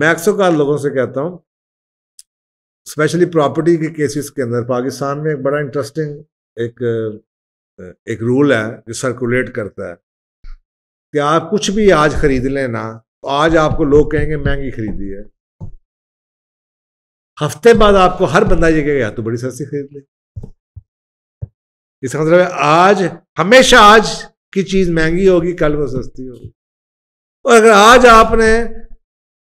मैं अक्सर कार लोगों से कहता हूँ स्पेशली प्रॉपर्टी के केसेस के अंदर पाकिस्तान में एक बड़ा इंटरेस्टिंग एक एक रूल है जो सर्कुलेट करता है कि आप कुछ भी आज खरीद लें ना तो आज आपको लोग कहेंगे महंगी खरीदी है हफ्ते बाद आपको हर बंदा ये कहेगा तो बड़ी सस्ती खरीद ली इसका मतलब है आज हमेशा आज की चीज़ महंगी होगी कल वो सस्ती होगी और अगर आज आपने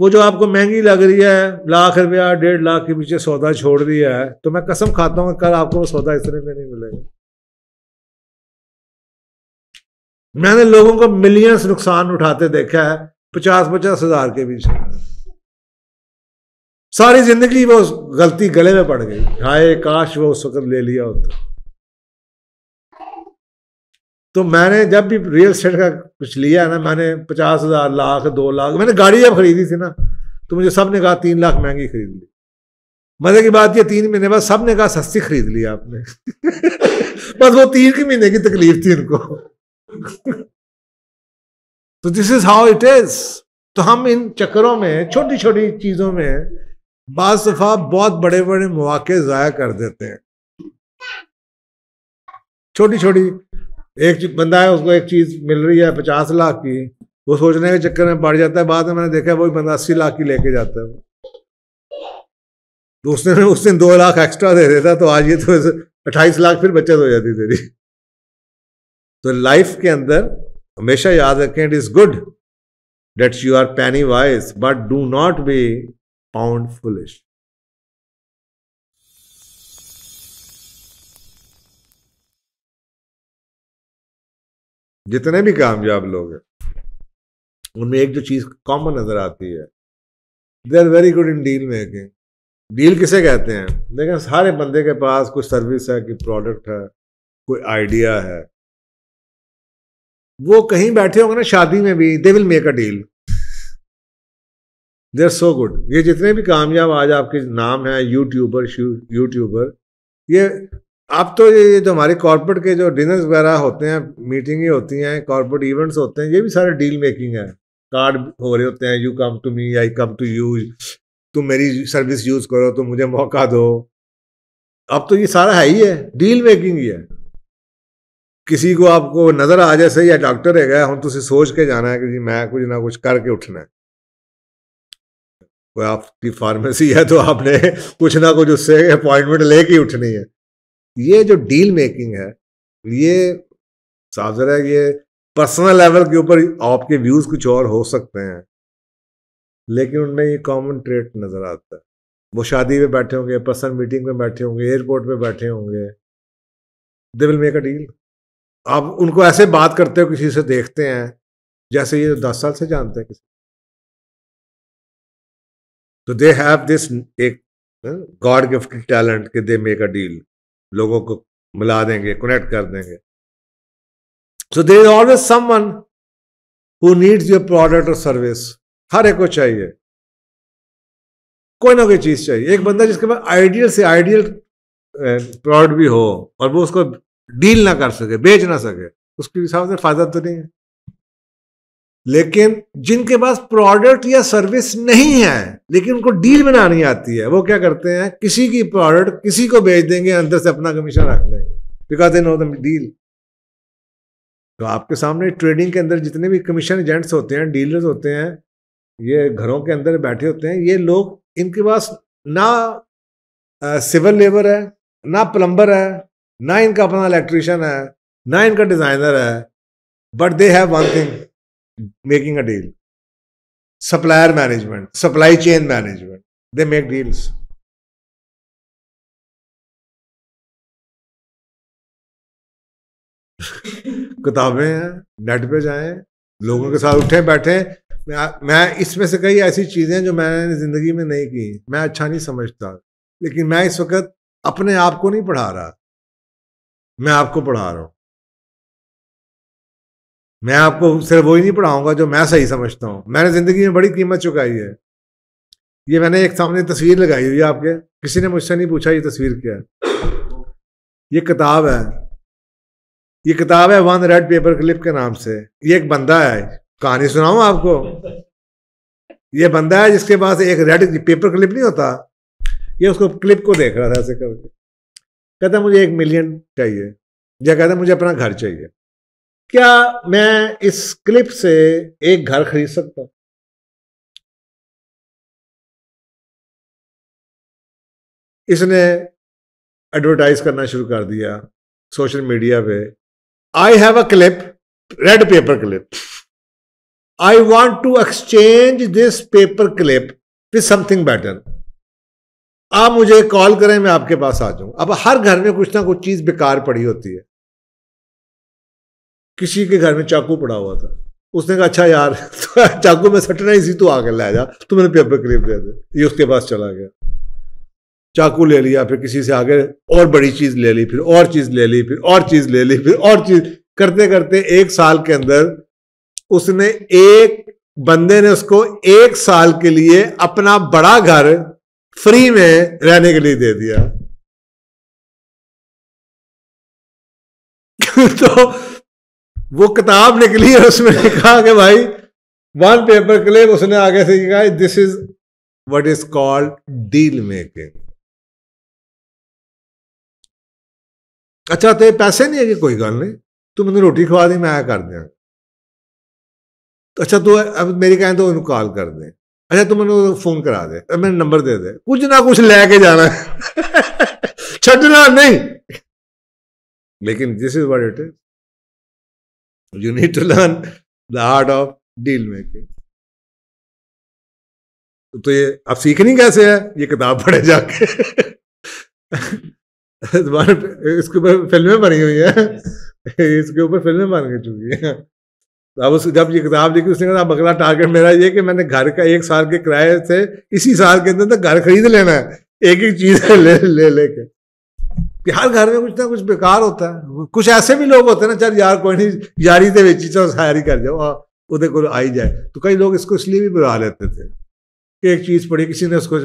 वो जो आपको महंगी लग रही है लाख रुपया डेढ़ लाख के पीछे सौदा छोड़ दिया है तो मैं कसम खाता हूँ कल आपको वो सौदा इतने में नहीं मिलेगा मैंने लोगों को मिलियंस नुकसान उठाते देखा है पचास पचास हजार के पीछे सारी जिंदगी वो गलती गले में पड़ गई हाय काश वो उस वक्त ले लिया होता तो मैंने जब भी रियल स्टेट का कुछ लिया ना मैंने पचास हज़ार लाख दो लाख मैंने गाड़ी जब खरीदी थी ना तो मुझे सब ने कहा तीन लाख महंगी खरीद ली मजे की बात ये तीन महीने बाद सब ने कहा सस्ती खरीद ली आपने बस वो तीन के महीने की तकलीफ थी इनको तो this is how it is तो हम इन चक्करों में छोटी छोटी चीज़ों में बाज दफ़ा बहुत बड़े बड़े मौाक़ ज़ाया कर देते हैं छोटी छोटी एक बंदा है उसको एक चीज़ मिल रही है पचास लाख की वो सोचने के चक्कर में बढ़ जाता है बाद में मैंने देखा वही बंदा अस्सी लाख की लेके जाता है तो उसने उस दिन दो लाख एक्स्ट्रा दे देता तो आज ये तो अट्ठाईस लाख फिर बचत हो जाती तेरी तो लाइफ के अंदर हमेशा याद रखें it is good that's you are penny wise but do not be pound foolish जितने भी कामयाब लोग हैं उनमें एक जो चीज़ कॉमन नज़र आती है they are very good in deal making deal किसे कहते हैं लेकिन सारे बंदे के पास कोई सर्विस है कोई प्रोडक्ट है कोई आइडिया है वो कहीं बैठे होंगे ना शादी में भी they will make a deal they are so good ये जितने भी कामयाब आज आपके नाम है यूट्यूबर यूट्यूबर ये अब तो ये ये जो हमारे कॉर्पोरेट के जो डिनर्स वगैरह होते हैं मीटिंगें होती हैं कॉर्पोरेट इवेंट्स होते हैं ये भी सारे डील मेकिंग है कार्ड हो रहे होते हैं you come to me I come to you तुम मेरी सर्विस यूज़ करो तुम मुझे मौका दो अब तो ये सारा है ही है डील मेकिंग ही है किसी को आपको नज़र आ जाए सही या डॉक्टर है गया हम तुझे तो सोच के जाना है कि जी मैं कुछ ना कुछ करके उठना है कोई आपकी फार्मेसी है तो आपने कुछ ना कुछ उससे अपॉइंटमेंट लेके उठनी है ये जो डील मेकिंग है ये साजर है ये पर्सनल लेवल के ऊपर आपके व्यूज कुछ और हो सकते हैं लेकिन उनमें ये कॉमन ट्रेट नजर आता है वो शादी में बैठे होंगे पर्सनल मीटिंग में बैठे होंगे एयरपोर्ट में बैठे होंगे they will make a deal आप उनको ऐसे बात करते हो किसी से देखते हैं जैसे ये दस साल से जानते हैं किसी तो दे हैव दिस एक गॉड गिफ्टेड टैलेंट के दे मेक अ डील लोगों को मिला देंगे कनेक्ट कर देंगे so there is always someone who needs your product और सर्विस हर एक को चाहिए कोई ना कोई चीज चाहिए एक बंदा जिसके पास आइडियल से आइडियल प्रोडक्ट भी हो और वो उसको डील ना कर सके बेच ना सके उसके हिसाब से फायदा तो नहीं है लेकिन जिनके पास प्रोडक्ट या सर्विस नहीं है लेकिन उनको डील बनानी आती है वो क्या करते हैं किसी की प्रोडक्ट किसी को बेच देंगे अंदर से अपना कमीशन रख लेंगे because they know the deal तो आपके सामने ट्रेडिंग के अंदर जितने भी कमीशन एजेंट्स होते हैं डीलर्स होते हैं ये घरों के अंदर बैठे होते हैं ये लोग इनके पास ना सिविल लेबर है ना प्लम्बर है ना इनका अपना इलेक्ट्रिशियन है ना इनका डिज़ाइनर है but they have one thing making a deal. Supplier management, supply chain management, they make deals. किताबें हैं नेट पे जाएं लोगों के साथ उठे बैठे मैं इसमें से कई ऐसी चीज़ें जो मैंने ज़िंदगी में नहीं की मैं अच्छा नहीं समझता लेकिन मैं इस वक्त अपने आप को नहीं पढ़ा रहा मैं आपको पढ़ा रहा हूं मैं आपको सिर्फ वही नहीं पढ़ाऊंगा जो मैं सही समझता हूँ मैंने ज़िंदगी में बड़ी कीमत चुकाई है ये मैंने एक सामने तस्वीर लगाई हुई है आपके किसी ने मुझसे नहीं पूछा ये तस्वीर क्या है ये किताब है ये किताब है वन रेड पेपर क्लिप के नाम से ये एक बंदा है कहानी सुनाऊ आपको ये बंदा है जिसके पास एक रेड पेपर क्लिप नहीं होता ये उसको क्लिप को देख रहा था ऐसे करके कहता मुझे एक मिलियन चाहिए या कहता मुझे अपना घर चाहिए क्या मैं इस क्लिप से एक घर खरीद सकता हूं इसने एडवर्टाइज करना शुरू कर दिया सोशल मीडिया पे I have a clip red paper clip I want to exchange this paper clip with something better आप मुझे कॉल करें मैं आपके पास आ जाऊं अब हर घर में कुछ ना कुछ चीज बेकार पड़ी होती है किसी के घर में चाकू पड़ा हुआ था उसने कहा अच्छा यार तो चाकू में सटना सी तो आगे ला जा तो मैंने पेपर क्लिप दे दे ये उसके पास चला गया चाकू ले लिया फिर किसी से आगे और बड़ी चीज ले ली फिर और चीज ले ली फिर और चीज ले ली फिर और चीज करते करते एक साल के अंदर उसने एक बंदे ने उसको एक साल के लिए अपना बड़ा घर फ्री में रहने के लिए दे दिया तो वो किताब निकली और उसमें लिखा कि भाई वन पेपर क्लिप उसने आगे से लिखा this is what is called deal making अच्छा तो पैसे नहीं है कि कोई गल नहीं तू मैंने रोटी खवा दी मैं कर दिया अच्छा, तो अच्छा तू अब मेरी कहें तो उनको कॉल कर दे अच्छा तू मैंने फोन करा दे तो नंबर दे दे कुछ ना कुछ लेके जाना छना नहीं लेकिन this is what it is You need to learn the art of deal making तो ये आप सीखनी कैसे है ये किताब पढ़े जाके इसके ऊपर फिल्में बनी हुई है इसके ऊपर फिल्में बन गई चुकी हैं तो अब उस जब ये किताब लिखी उसने कहा अगला टारगेट मेरा ये कि मैंने घर का एक साल के किराए से इसी साल के अंदर तक घर खरीद लेना है एक एक चीज ले लेके ले कि हर घर में कुछ ना कुछ बेकार होता है कुछ ऐसे भी लोग होते हैं ना चल यार कोई नहीं यारी तो बेची चलो सारी कर जाओ उधर को आई जाए तो कई लोग इसको इसलिए भी बुला लेते थे कि एक चीज़ पड़ी किसी ने उसको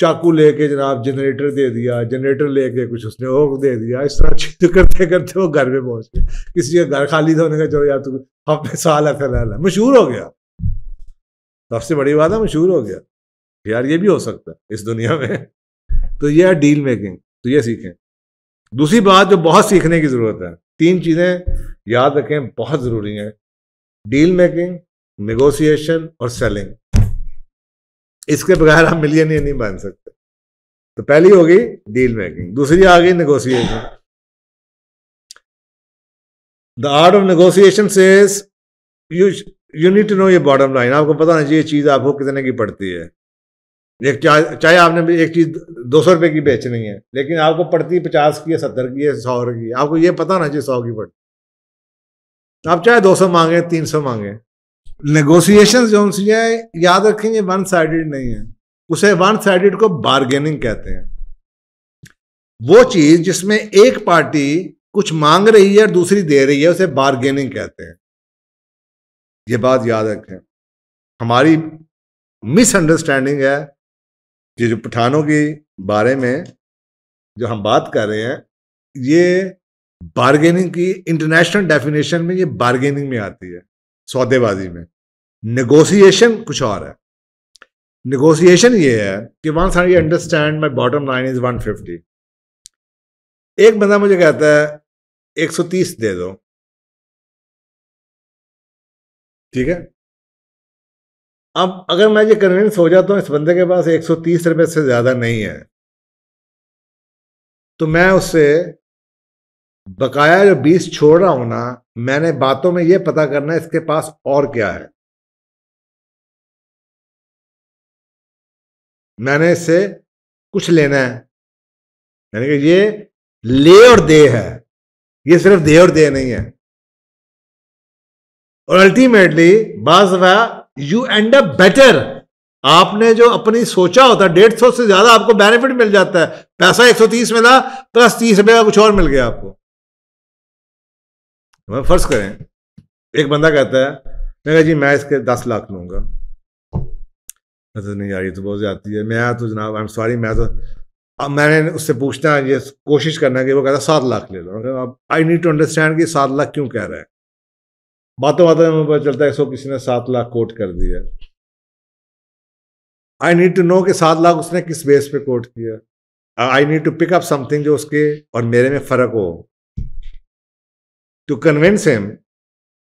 चाकू लेके जनाब जनरेटर दे दिया जनरेटर लेके कुछ उसने ओक दे दिया इस तरह चीज करते करते वो घर में पहुंच गए किसी का घर खाली था उन्हें कहा चलो यार तू हफ्ते साल ऐसा ला मशहूर हो गया तो सबसे बड़ी बात है मशहूर हो गया यार ये भी हो सकता है इस दुनिया में तो यह डील मेकिंग तो ये सीखें दूसरी बात जो बहुत सीखने की ज़रूरत है तीन चीज़ें याद रखें बहुत ज़रूरी है डील मेकिंग नेगोशिएशन और सेलिंग इसके बगैर आप ये नहीं बन सकते तो पहली होगी डील मेकिंग दूसरी आ गई negotiation the art of negotiation से यू नीड टू नो ये बॉटम लाइन आपको पता नहीं चाहिए चीज़ आपको कितने की पड़ती है एक चाहे आपने एक चीज दो सौ रुपए की बेचनी है लेकिन आपको पड़ती पचास की है सत्तर की है सौ की आपको ये पता ना चाहिए सौ की पड़ती आप चाहे दो सौ मांगे तीन सौ मांगे नेगोशिएशन जो है याद रखें ये वन साइडेड नहीं है उसे वन साइडेड को बार्गेनिंग कहते हैं वो चीज जिसमें एक पार्टी कुछ मांग रही है और दूसरी दे रही है उसे बार्गेनिंग कहते हैं ये बात याद रखें हमारी मिसअंडरस्टैंडिंग है ये जो पठानों के बारे में जो हम बात कर रहे हैं ये बार्गेनिंग की इंटरनेशनल डेफिनेशन में ये बारगेनिंग में आती है सौदेबाजी में नेगोशिएशन कुछ और है नेगोशिएशन ये है कि one side you understand my bottom line is one fifty एक बंदा मुझे कहता है एक सौ तीस दे दो ठीक है अब अगर मैं ये कन्विंस हो जाता हूँ इस बंदे के पास एक सौ तीस से ज़्यादा नहीं है तो मैं उससे बकाया जो बीस छोड़ रहा हूं ना मैंने बातों में यह पता करना है इसके पास और क्या है मैंने इससे कुछ लेना है यानी कि ये ले और दे है ये सिर्फ दे और दे नहीं है और अल्टीमेटली बाज यू एंड अ बेटर आपने जो अपनी सोचा होता डेढ़ सौ से ज्यादा आपको बेनिफिट मिल जाता है पैसा एक सौ तीस मिला प्लस तीस रुपये का कुछ और मिल गया आपको फर्ज करें एक बंदा कहता है मैं जी मैं इसके दस लाख लूंगा तो नहीं यार ये तो बहुत ज्यादा है मैं तो जनाब आई एम सॉरी मैं तो अब मैंने उससे पूछना ये कोशिश करना कि वो कहता सात लाख ले लो अब आई नीड टू अंडरस्टैंड कि सात लाख क्यों कह रहा है बातों बातों में पता चलता है सो किसी ने सात लाख कोट कर दिया आई नीड टू नो कि सात लाख उसने किस बेस पे कोट किया I need to pick up something जो उसके और मेरे में फर्क हो टू कन्विंस हिम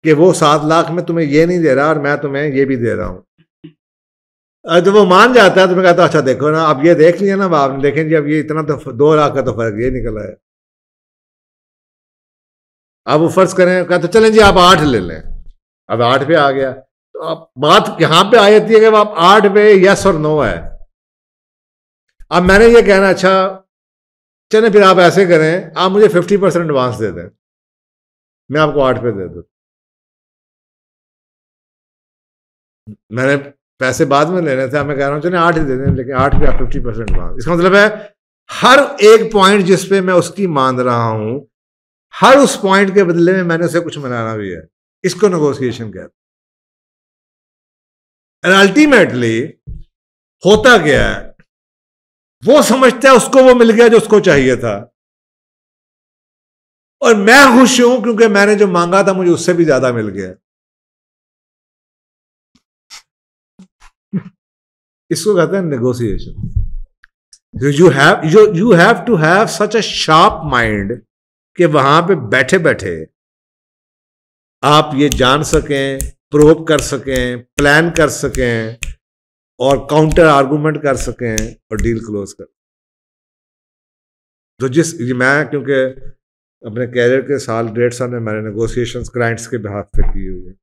कि वो सात लाख में तुम्हें ये नहीं दे रहा और मैं तुम्हें ये भी दे रहा हूं जब तो वो मान जाता है तो मैं कहता अच्छा देखो ना अब ये देख लिया ना बाप ने देखें जी अब ये इतना तो दो लाख का तो फर्क ये निकला है अब वो फर्ज करें कहा तो चलें जी आप आठ ले लें अब आठ पे आ गया तो आप बात यहां पे आ जाती है कि आप आठ पे यस और नो है अब मैंने ये कहना अच्छा चले फिर आप ऐसे करें आप मुझे फिफ्टी परसेंट एडवांस दे दें मैं आपको आठ पे दे दू मैंने पैसे बाद में लेने थे मैं कह रहा हूं चले आठ ही दे दें लेकिन आठ पे आप फिफ्टी परसेंट एडवांस इसका मतलब है हर एक पॉइंट जिसपे मैं उसकी मान रहा हूं हर उस पॉइंट के बदले में मैंने उसे कुछ मनाना भी है इसको नेगोशिएशन कहते हैं अल्टीमेटली होता क्या है वो समझता है उसको वो मिल गया जो उसको चाहिए था और मैं खुश हूं क्योंकि मैंने जो मांगा था मुझे उससे भी ज्यादा मिल गया इसको कहते हैं negotiation you have you have to have such a sharp mind कि वहां पे बैठे बैठे आप ये जान सकें प्रोप कर सकें प्लान कर सकें और काउंटर आर्गूमेंट कर सकें और डील क्लोज कर तो जिस ये मैं क्योंकि अपने कैरियर के साल डेढ़ साल में मैंने नेगोशिएशंस क्लाइंट्स के बिहाफ पे की हुई है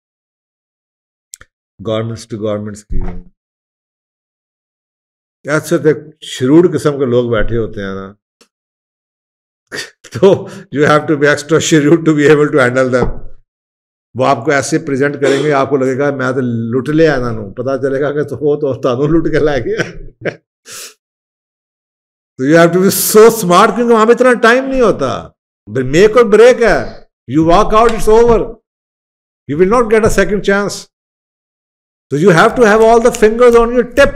गवर्नमेंट्स टू गवर्नमेंट्स की हुई ऐसे तो शुरू किस्म के लोग बैठे होते हैं ना तो you have to be extra schedule to be able to handle them वो आपको ऐसे प्रेजेंट करेंगे आपको लगेगा मैं तो लुट ले आया नानू पता चलेगा कि तो तो तानू लुट के लाए गया तो you have to be so smart क्योंकि वहां पर इतना टाइम नहीं होता मेक और ब्रेक है you walk out it's over you will not get a second chance तो you have to have all the fingers on your tip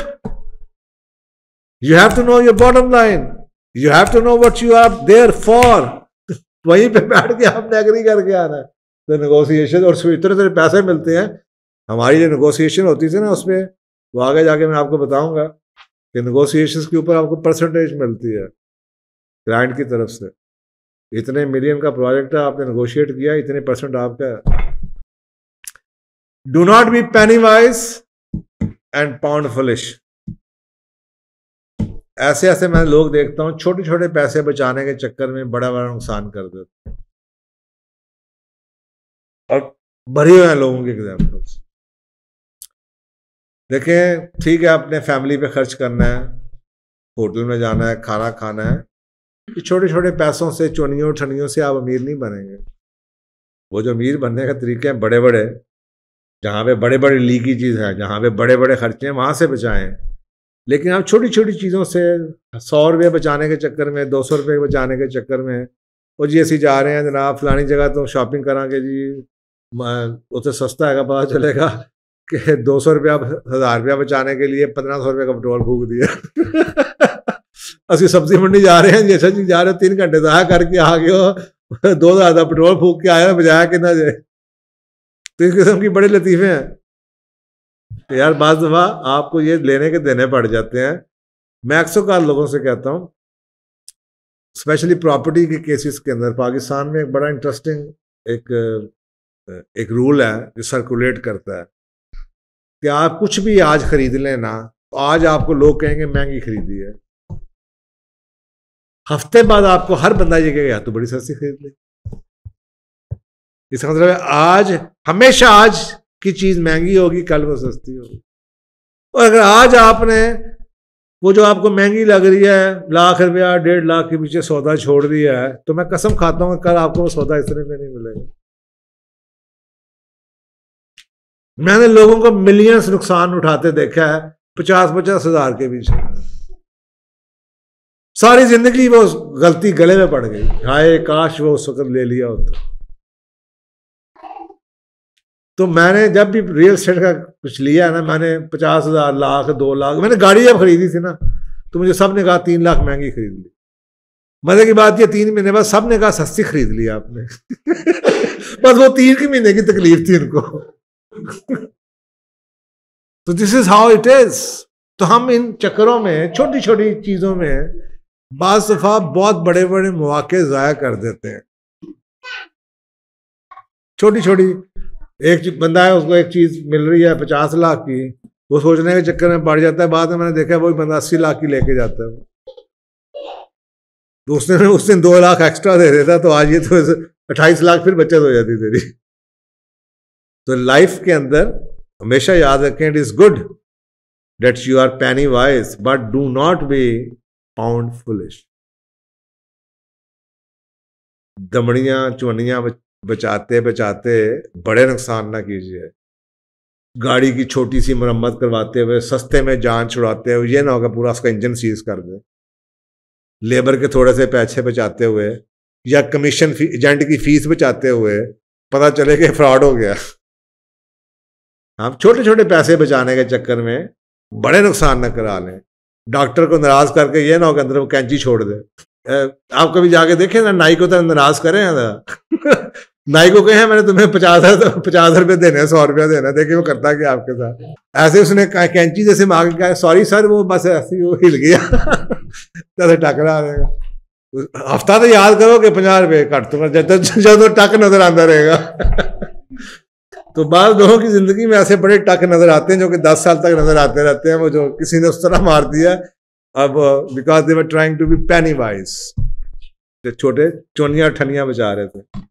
you have to know your bottom line you have to know what you are there for वहीं पे बैठ के आपने agree करके आना है तो नेगोशिएशन और इतने इतने पैसे मिलते हैं हमारी जो नेगोशिएशन होती थी ना उसमें वो आगे जाके मैं आपको बताऊंगा कि नगोसिएशन के ऊपर आपको परसेंटेज मिलती है क्लाइंट की तरफ से इतने मिलियन का प्रोजेक्ट है आपने नेगोशिएट किया इतने परसेंट आपका है do not be penny wise and pound foolish ऐसे ऐसे मैं लोग देखता हूँ छोटे छोटे पैसे बचाने के चक्कर में बड़ा बड़ा नुकसान कर देते हैं और भरे हुए हैं लोगों के एग्जाम्पल्स देखें ठीक है अपने फैमिली पे खर्च करना है होटल में जाना है खाना खाना है ये छोटे छोटे पैसों से चुनियों ठनियों से आप अमीर नहीं बनेंगे वो जो अमीर बनने का तरीके हैं बड़े बड़े जहाँ पे बड़े बड़े लीकी चीज़ है जहाँ पे बड़े बड़े खर्चे हैं वहाँ से बचाएं लेकिन हम छोटी छोटी चीज़ों से सौ रुपये बचाने के चक्कर में दो सौ रुपये बचाने के चक्कर में और जी असी जा रहे हैं जनाब फलानी जगह तो शॉपिंग करा के जी उसे तो सस्ता है पता चलेगा कि दो सौ रुपया हज़ार रुपया बचाने के लिए पंद्रह सौ रुपये का पेट्रोल फूक दिया असं सब्जी मंडी जा रहे हैं जी अच्छा जी जा रहे हो तीन घंटे ज़ाया तो करके आ गए हो दो हज़ार का पेट्रोल फूक के आया बजाया कितना जाए तो इस किस्म की बड़े लतीफ़े हैं तो यार बाज दफा आपको ये लेने के देने पड़ जाते हैं मैं अक्सर कार लोगों से कहता हूँ स्पेशली प्रॉपर्टी के केसेस के अंदर पाकिस्तान में एक बड़ा इंटरेस्टिंग एक एक रूल है जो सर्कुलेट करता है कि आप कुछ भी आज खरीद लें ना तो आज आपको लोग कहेंगे महंगी खरीदी है हफ्ते बाद आपको हर बंदा ये कहेगा तो बड़ी सस्ती खरीद ली इसका मतलब आज हमेशा आज की चीज़ महंगी होगी कल वो सस्ती होगी और अगर आज आपने वो जो आपको महंगी लग रही है लाख रुपया डेढ़ लाख के पीछे सौदा छोड़ दिया है तो मैं कसम खाता हूँ कल आपको वो सौदा इतने में नहीं मिलेगा मैंने लोगों को मिलियंस नुकसान उठाते देखा है पचास पचास हजार के पीछे सारी जिंदगी वो गलती गले में पड़ गई हाय काश वो उस वक्त ले लिया होता तो मैंने जब भी रियल स्टेट का कुछ लिया ना मैंने पचास हज़ार लाख दो लाख मैंने गाड़ी जब खरीदी थी ना तो मुझे सब ने कहा तीन लाख महंगी खरीद ली मजे की बात यह तीन महीने बाद सब ने कहा सस्ती खरीद ली आपने बस वो तीन के महीने की तकलीफ थी इनको तो this is how it is तो हम इन चक्करों में छोटी छोटी चीज़ों में बाज दफ़ा बहुत बड़े बड़े मौाक़ ज़ाया कर देते हैं छोटी छोटी एक बंदा है उसको एक चीज़ मिल रही है पचास लाख की वो सोचने के चक्कर में बढ़ जाता है बाद में मैंने देखा वही बंदा अस्सी लाख की लेके जाता है तो उसने उस दिन दो लाख एक्स्ट्रा दे देता तो आज ये तो अट्ठाईस लाख फिर बचत हो जाती तेरी तो लाइफ के अंदर हमेशा याद रखें it is good that you are penny wise but do not be pound foolish दमड़ियाँ चुनियाँ बचाते बचाते बड़े नुकसान ना कीजिए गाड़ी की छोटी सी मरम्मत करवाते हुए सस्ते में जान छुड़ाते हुए ये ना होगा पूरा उसका इंजन सीज कर दे लेबर के थोड़े से पैसे बचाते हुए या कमीशन फी एजेंट की फीस बचाते हुए पता चले कि फ्रॉड हो गया हम छोटे छोटे पैसे बचाने के चक्कर में बड़े नुकसान न करा लें डॉक्टर को नाराज करके ये ना हो अंदर वो कैंची छोड़ दे आप कभी जाके देखें ना नाई को तो नाराज करें नाई को कहे मैंने तुम्हें पचास हजार पचास रुपये देने हैं सौ रुपया देना देखिए वो करता क्या आपके साथ ऐसे उसने कैंची जैसे मांग कहा सॉरी सर वो बस ऐसे वो हिल गया जैसे टकरा आएगा हफ्ता तो याद करो कि पंजाह रुपये कट तो जब जब तो टक नजर आता रहेगा तो बाद लोगों की जिंदगी में ऐसे बड़े टक नजर आते हैं जो कि दस साल तक नजर आते रहते हैं वो जो किसी ने उस तरह मार दिया अब because they were trying to be penny wise छोटे चोनिया ठनिया बचा रहे थे